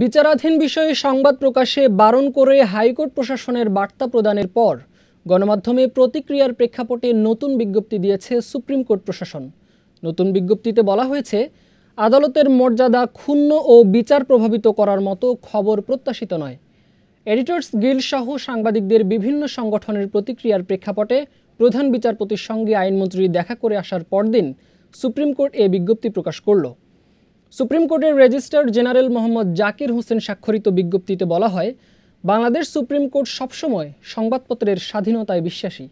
বিচারাধীন বিষয়ে সংবাদ প্রকাশে বারণ করে হাইকোর্ট প্রশাসনের বার্তা প্রদানের পর গণমাধ্যমে প্রতিক্রিয়ার প্রেক্ষাপটে নতুন বিজ্ঞপ্তি দিয়েছে সুপ্রিম কোর্ট প্রশাসন নতুন বিজ্ঞপ্তিতে বলা হয়েছে আদালতের মর্যাদা ক্ষুণ্ণ ও বিচার প্রভাবিত করার মতো খবর প্রত্যাশিত নয় এডিটর্স গিল সহ সাংবাদিকদের বিভিন্ন সংগঠনের প্রতিক্রিয়ার প্রেক্ষাপটে প্রধান বিচারপতির সঙ্গে আইনমন্ত্রী দেখা করে আসার পরদিন সুপ্রিম কোর্ট এ বিজ্ঞপ্তি প্রকাশ করলো সুপ্রিম কোর্টের রেজিস্ট্রার জেনারেল মোহাম্মদ জাকির হোসেন স্বাক্ষরিত বিজ্ঞপ্তিতে বলা হয় বাংলাদেশ সুপ্রিম কোর্ট সবসময় সংবাদপত্রের স্বাধীনতায় বিশ্বাসী